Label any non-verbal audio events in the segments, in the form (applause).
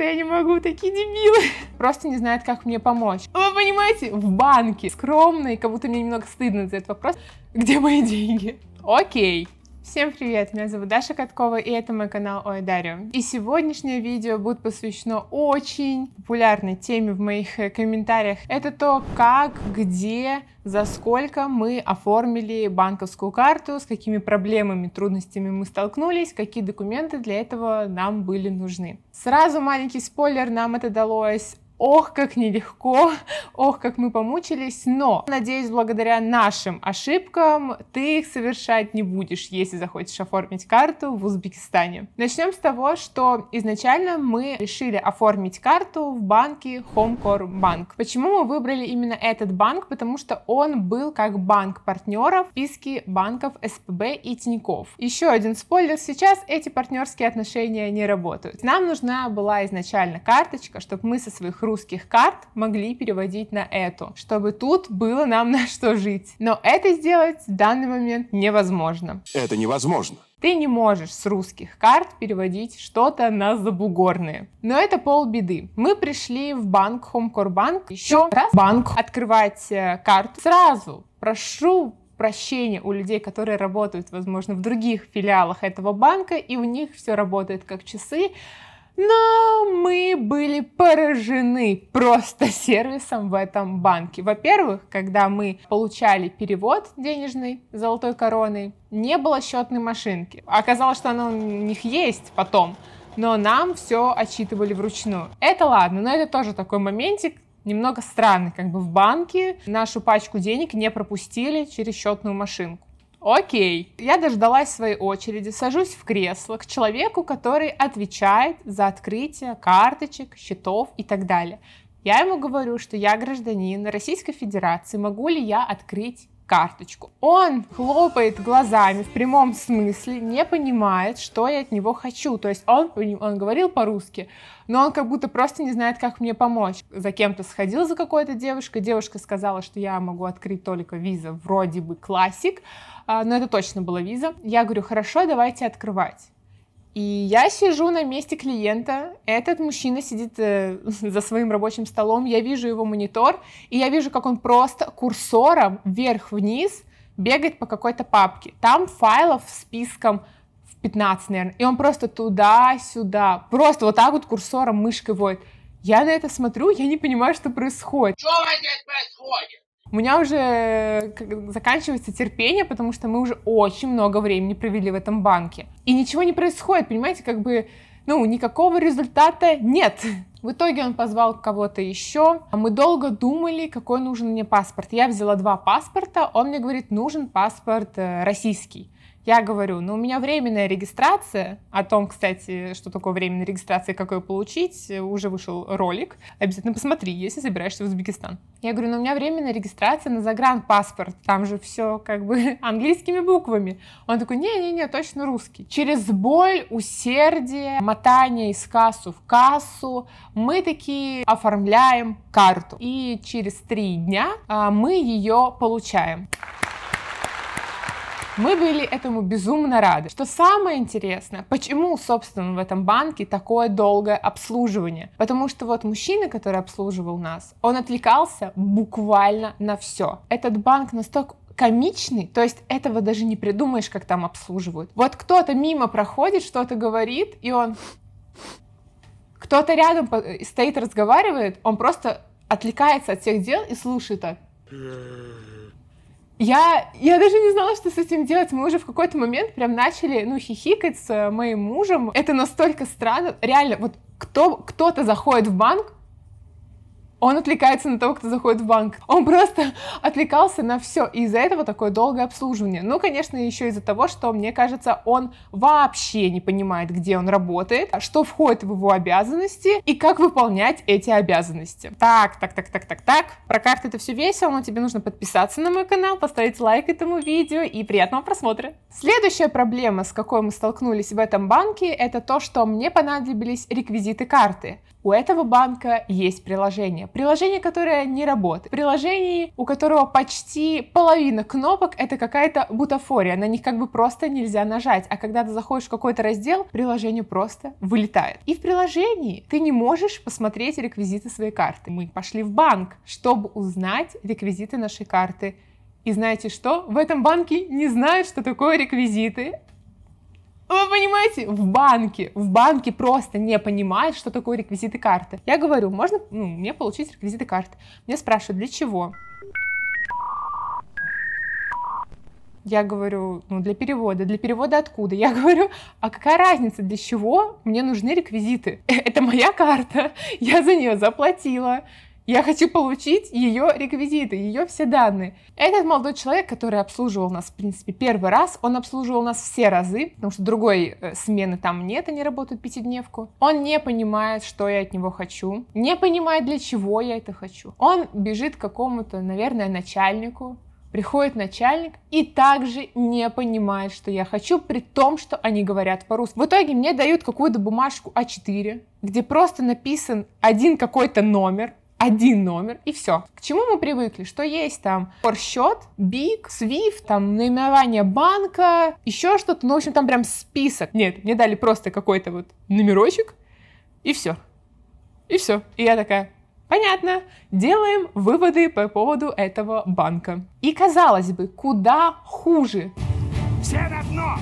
Я не могу, такие дебилы. Просто не знают, как мне помочь. Вы понимаете, в банке скромно и, как будто мне немного стыдно за этот вопрос. Где мои деньги? Окей. Всем привет, меня зовут Даша Каткова и это мой канал Ой Дарью. И сегодняшнее видео будет посвящено очень популярной теме в моих э, комментариях. Это то, как, где, за сколько мы оформили банковскую карту, с какими проблемами, трудностями мы столкнулись, какие документы для этого нам были нужны. Сразу маленький спойлер, нам это далось Ох, как нелегко, ох, как мы помучились, но, надеюсь, благодаря нашим ошибкам ты их совершать не будешь, если захочешь оформить карту в Узбекистане. Начнем с того, что изначально мы решили оформить карту в банке Homecore Bank. Почему мы выбрали именно этот банк? Потому что он был как банк партнеров в списке банков СПБ и Тиньков. Еще один спойлер, сейчас эти партнерские отношения не работают. Нам нужна была изначально карточка, чтобы мы со своих русских карт могли переводить на эту, чтобы тут было нам (laughs) на что жить. Но это сделать в данный момент невозможно. Это невозможно. Ты не можешь с русских карт переводить что-то на забугорные. Но это полбеды. Мы пришли в банк, Хомкорбанк. Еще раз банк открывать э, карту сразу. Прошу прощения у людей, которые работают, возможно, в других филиалах этого банка, и у них все работает как часы. Но мы были поражены просто (laughs) сервисом в этом банке. Во-первых, когда мы получали перевод денежный золотой короной, не было счетной машинки. Оказалось, что она у них есть потом, но нам все отчитывали вручную. Это ладно, но это тоже такой моментик, немного странный, как бы в банке нашу пачку денег не пропустили через счетную машинку. Окей. Я дождалась своей очереди, сажусь в кресло к человеку, который отвечает за открытие карточек, счетов и так далее. Я ему говорю, что я гражданин Российской Федерации, могу ли я открыть карточку. Он хлопает глазами в прямом смысле, не понимает, что я от него хочу. То есть он, он говорил по-русски, но он как будто просто не знает, как мне помочь. За кем-то сходил за какой-то девушкой, девушка сказала, что я могу открыть только виза, вроде бы классик, а, но это точно была виза. Я говорю, хорошо, давайте открывать. И я сижу на месте клиента, этот мужчина сидит э, (laughs) за своим рабочим столом, я вижу его монитор, и я вижу, как он просто курсором вверх-вниз бегает по какой-то папке. Там файлов списком в 15, наверное, и он просто туда-сюда, просто вот так вот курсором мышкой водит. Я на это смотрю, я не понимаю, что происходит. Что здесь происходит? у меня уже э, заканчивается терпение, потому что мы уже очень много времени провели в этом банке. И ничего не происходит, понимаете, как бы, ну, никакого результата нет. В итоге он позвал кого-то еще. а Мы долго думали, какой нужен мне паспорт. Я взяла два паспорта. Он мне говорит, нужен паспорт э, российский. Я говорю, ну у меня временная регистрация. О том, кстати, что такое временная регистрация и как ее получить, уже вышел ролик. Обязательно посмотри, если собираешься в Узбекистан. Я говорю, ну у меня временная регистрация на загранпаспорт. Там же все как бы (laughs) английскими буквами. Он такой, не-не-не, точно русский. Через боль, усердие, мотание из кассу в кассу мы такие оформляем карту. И через три дня а, мы ее получаем. Мы были этому безумно рады. Что самое интересное, почему, собственно, в этом банке такое долгое обслуживание? Потому что вот мужчина, который обслуживал нас, он отвлекался буквально на все. Этот банк настолько комичный, то есть этого даже не придумаешь, как там обслуживают. Вот кто-то мимо проходит, что-то говорит, и он... Кто-то рядом э, стоит, разговаривает, он просто отвлекается от всех дел и слушает так. Я, я даже не знала, что с этим делать. Мы уже в какой-то момент прям начали, ну, хихикать с э, моим мужем. Это настолько странно. Реально, вот кто, кто-то заходит в банк, он отвлекается на того, кто заходит в банк. Он просто отвлекался на все. И из-за этого такое долгое обслуживание. Ну, конечно, еще из-за того, что, мне кажется, он вообще не понимает, где он работает, что входит в его обязанности и как выполнять эти обязанности. Так, так, так, так, так, так. Про карты это все весело, но тебе нужно подписаться на мой канал, поставить лайк этому видео и приятного просмотра. Следующая проблема, с какой мы столкнулись в этом банке, это то, что мне понадобились реквизиты карты. У этого банка есть приложение. Приложение, которое не работает. Приложение, у которого почти половина кнопок — это какая-то бутафория. На них как бы просто нельзя нажать. А когда ты заходишь в какой-то раздел, приложение просто вылетает. И в приложении ты не можешь посмотреть реквизиты своей карты. Мы пошли в банк, чтобы узнать реквизиты нашей карты. И знаете что? В этом банке не знают, что такое реквизиты. А вы понимаете? В банке. В банке просто не понимают, что такое реквизиты карты. Я говорю, можно ну, мне получить реквизиты карты? Мне спрашивают, для чего? Я говорю, ну, для перевода. Для перевода откуда? Я (laughs) говорю, а какая разница, для чего мне нужны реквизиты? (laughs) Это моя карта, я за нее заплатила. Я хочу получить ее реквизиты, ее все данные. Этот молодой человек, который обслуживал нас, в принципе, первый раз, он обслуживал нас все разы, потому что другой э, смены там нет, они работают пятидневку. Он не понимает, что я от него хочу, не понимает, для чего я это хочу. Он бежит к какому-то, наверное, начальнику, Приходит начальник и также не понимает, что я хочу, при том, что они говорят по-русски. В итоге мне дают какую-то бумажку А4, где просто написан один какой-то номер, один номер, и все. К чему мы привыкли? Что есть там форсчет, биг, свифт, там наименование банка, еще что-то, ну, в общем, там прям список. Нет, мне дали просто какой-то вот номерочек, и все. И все. И я такая, Понятно. Делаем выводы по поводу этого банка. И казалось бы, куда хуже. Все равно.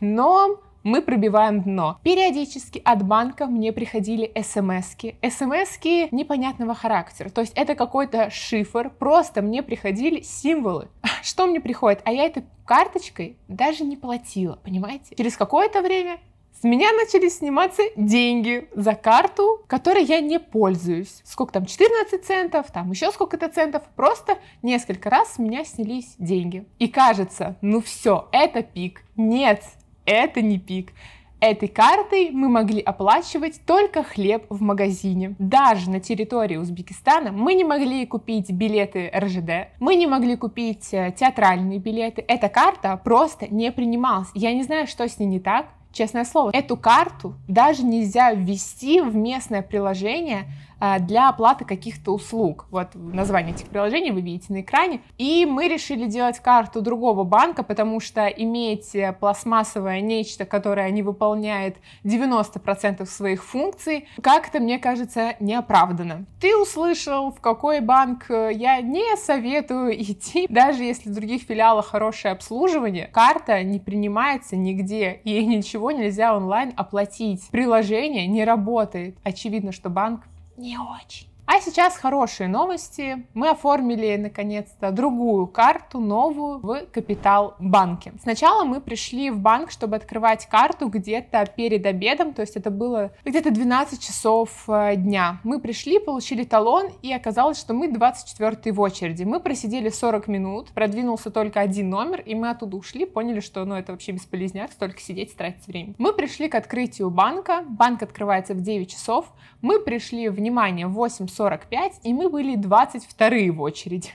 Но мы пробиваем дно. Периодически от банка мне приходили СМСки. СМСки непонятного характера. То есть это какой-то шифр, просто мне приходили символы. (laughs) Что мне приходит? А я этой карточкой даже не платила, понимаете? Через какое-то время с меня начали сниматься деньги за карту, которой я не пользуюсь. Сколько там, 14 центов, там еще сколько-то центов. Просто несколько раз с меня снялись деньги. И кажется, ну все, это пик. Нет, это не пик. Этой картой мы могли оплачивать только хлеб в магазине. Даже на территории Узбекистана мы не могли купить билеты РЖД, мы не могли купить э, театральные билеты. Эта карта просто не принималась. Я не знаю, что с ней не так. Честное слово, эту карту даже нельзя ввести в местное приложение, Э, для оплаты каких-то услуг. Вот название этих приложений вы видите на экране. И мы решили делать карту другого банка, потому что иметь э, пластмассовое нечто, которое не выполняет 90% своих функций, как-то, мне кажется, неоправданно. Ты услышал, в какой банк э, я не советую (laughs) идти, даже если в других филиалах хорошее обслуживание. Карта не принимается нигде, и (laughs) ничего нельзя онлайн оплатить. Приложение не работает. Очевидно, что банк не очень. А сейчас хорошие новости. Мы оформили, наконец-то, другую карту, новую, в Капитал банке. Сначала мы пришли в банк, чтобы открывать карту где-то перед обедом, то есть это было где-то 12 часов э, дня. Мы пришли, получили талон, и оказалось, что мы 24 в очереди. Мы просидели 40 минут, продвинулся только один номер, и мы оттуда ушли, поняли, что ну, это вообще бесполезняк, столько сидеть, тратить время. Мы пришли к открытию банка, банк открывается в 9 часов, мы пришли, внимание, в 8 45, и мы были 22 в очереди.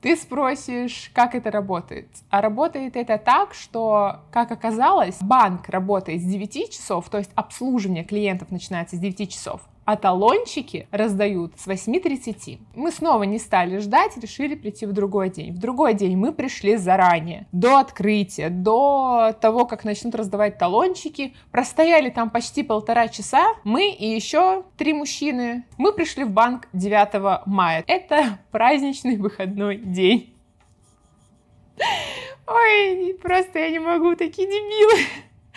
Ты спросишь, как это работает? А работает это так, что, как оказалось, банк работает с 9 часов, то есть обслуживание клиентов начинается с 9 часов, а талончики раздают с 8.30. Мы снова не стали ждать, решили прийти в другой день. В другой день мы пришли заранее, до открытия, до того, как начнут раздавать талончики. Простояли там почти полтора часа, мы и еще три мужчины. Мы пришли в банк 9 мая. Это (laughs) праздничный выходной день. (laughs) Ой, просто я не могу, такие дебилы.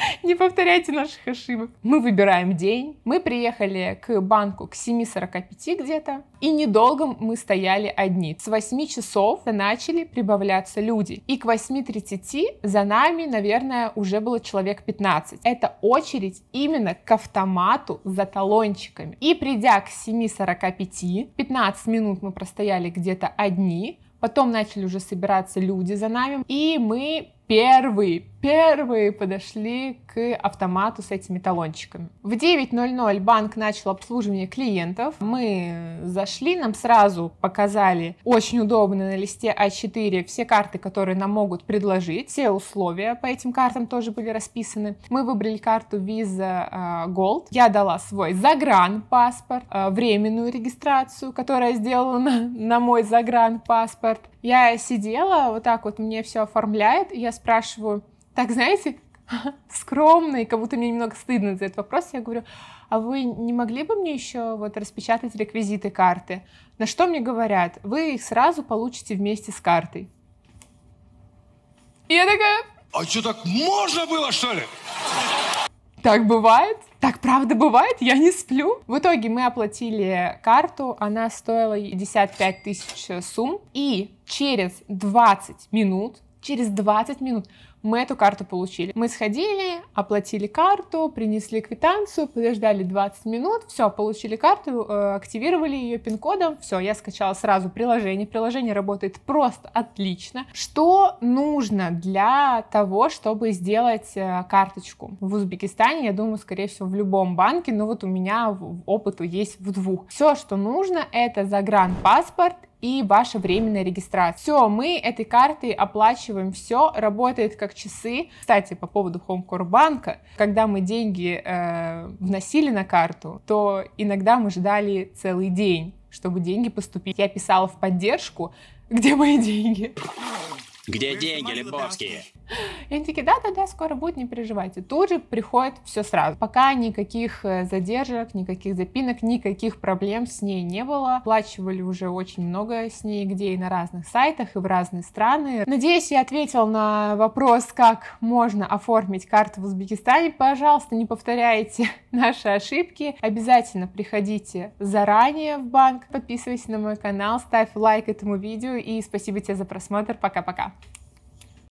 (laughs) Не повторяйте наших ошибок. Мы выбираем день. Мы приехали к банку к 7.45 где-то. И недолго мы стояли одни. С 8 часов начали прибавляться люди. И к 8.30 за нами, наверное, уже было человек 15. Это очередь именно к автомату за талончиками. И придя к 7.45, 15 минут мы простояли где-то одни, Потом начали уже собираться люди за нами, и мы первые, первые подошли к автомату с этими талончиками. В 9.00 банк начал обслуживание клиентов. Мы зашли, нам сразу показали очень удобно на листе А4 все карты, которые нам могут предложить. Все условия по этим картам тоже были расписаны. Мы выбрали карту Visa э, Gold. Я дала свой загранпаспорт, э, временную регистрацию, которая сделана (laughs) на мой загранпаспорт. Я сидела вот так вот, мне все оформляет, и я спрашиваю, так, знаете, (laughs) скромный, как будто мне немного стыдно за этот вопрос, я говорю, а вы не могли бы мне еще вот распечатать реквизиты карты? На что мне говорят, вы их сразу получите вместе с картой. И я такая... А что, так можно было, что ли? Так бывает? так правда бывает, я не сплю. В итоге мы оплатили карту, она стоила 55 тысяч сумм, и через 20 минут, через 20 минут мы эту карту получили. Мы сходили, оплатили карту, принесли квитанцию, подождали 20 минут, все, получили карту, э, активировали ее пин-кодом, все, я скачала сразу приложение, приложение работает просто отлично. Что нужно для того, чтобы сделать э, карточку? В Узбекистане, я думаю, скорее всего, в любом банке, но вот у меня опыту есть в двух. Все, что нужно, это загранпаспорт и ваша временная регистрация. Все, мы этой картой оплачиваем все, работает как часы. Кстати, по поводу HomeCore банка, когда мы деньги э, вносили на карту, то иногда мы ждали целый день, чтобы деньги поступили. Я писала в поддержку, где мои деньги. Где деньги, Лебовские? И они такие, да-да-да, скоро будет, не переживайте. Тут же приходит все сразу. Пока никаких э, задержек, никаких запинок, никаких проблем с ней не было. Плачивали уже очень много с ней, где и на разных сайтах, и в разные страны. Надеюсь, я ответил на вопрос, как можно оформить карту в Узбекистане. Пожалуйста, не повторяйте (laughs) наши ошибки. Обязательно приходите заранее в банк, подписывайтесь на мой канал, ставь лайк этому видео и спасибо тебе за просмотр. Пока-пока.